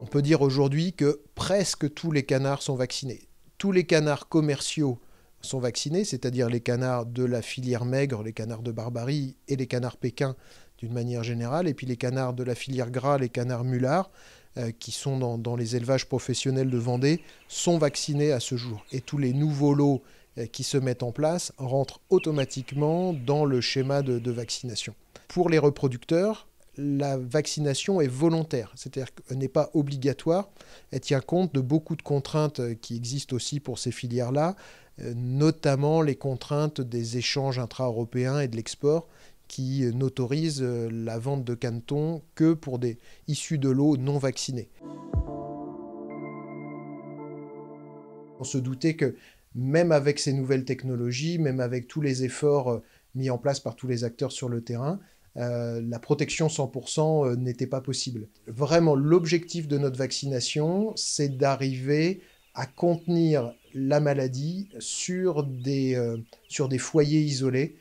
On peut dire aujourd'hui que presque tous les canards sont vaccinés. Tous les canards commerciaux sont vaccinés, c'est-à-dire les canards de la filière maigre, les canards de Barbarie et les canards pékins d'une manière générale, et puis les canards de la filière gras, les canards mulards, euh, qui sont dans, les élevages professionnels de Vendée sont vaccinés à ce jour. Et tous les nouveaux lots euh, qui se mettent en place rentrent automatiquement dans le schéma de, de vaccination. Pour les reproducteurs, la vaccination est volontaire, c'est-à-dire qu'elle euh, n'est pas obligatoire. Elle tient compte de beaucoup de contraintes qui existent aussi pour ces filières-là, notamment les contraintes des échanges intra-européens et de l'export, qui n'autorise euh, la vente de canetons que pour des issus de l'eau non vaccinés. On se doutait que même avec ces nouvelles technologies, même avec tous les efforts euh, mis en place par tous les acteurs sur le terrain, euh, la protection 100% n'était pas possible. Vraiment, l'objectif de notre vaccination, c'est d'arriver à contenir la maladie sur sur des foyers isolés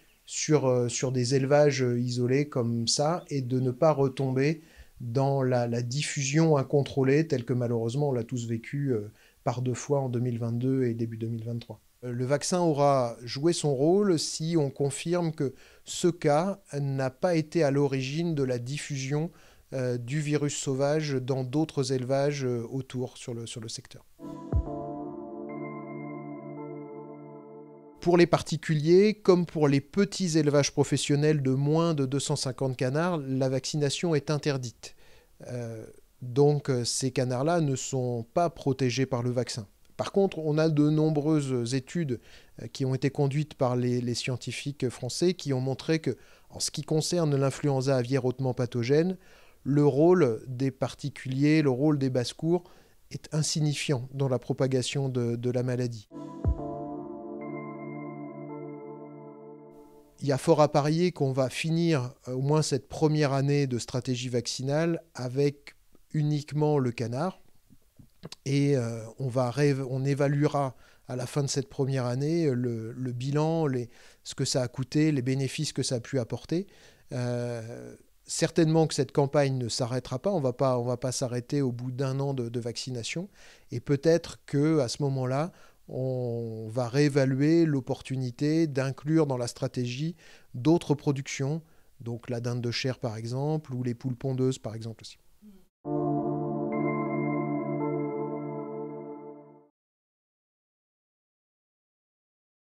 euh, sur, des élevages euh, isolés comme ça et de ne pas retomber dans la, diffusion incontrôlée telle que malheureusement on l'a tous vécu euh, par deux fois en 2022 et début 2023. Le vaccin aura joué son rôle si on confirme que ce cas n'a pas été à l'origine de la diffusion du virus sauvage dans d'autres élevages autour sur le secteur. pour les particuliers comme pour les petits élevages professionnels de moins de 250 canards, la vaccination est interdite. Euh, donc euh, ces canards-là ne sont pas protégés par le vaccin. Par contre, on a de nombreuses études euh, qui ont été conduites par les, scientifiques français qui ont montré que, en ce qui concerne l'influenza aviaire hautement pathogène, le rôle des particuliers, le rôle des basses-cours est insignifiant dans la propagation de la maladie. il y a fort à parier qu'on va finir euh, au moins cette première année de stratégie vaccinale avec uniquement le canard. Et euh, on, va on évaluera à la fin de cette première année euh, le, bilan, ce que ça a coûté, les bénéfices que ça a pu apporter. certainement que cette campagne ne s'arrêtera pas. On va pas, va pas s'arrêter au bout d'un an de, de, vaccination. Et peut-être que à ce moment-là, on va réévaluer l'opportunité d'inclure dans la stratégie d'autres productions, donc la dinde de chair par exemple, ou les poules pondeuses par exemple aussi.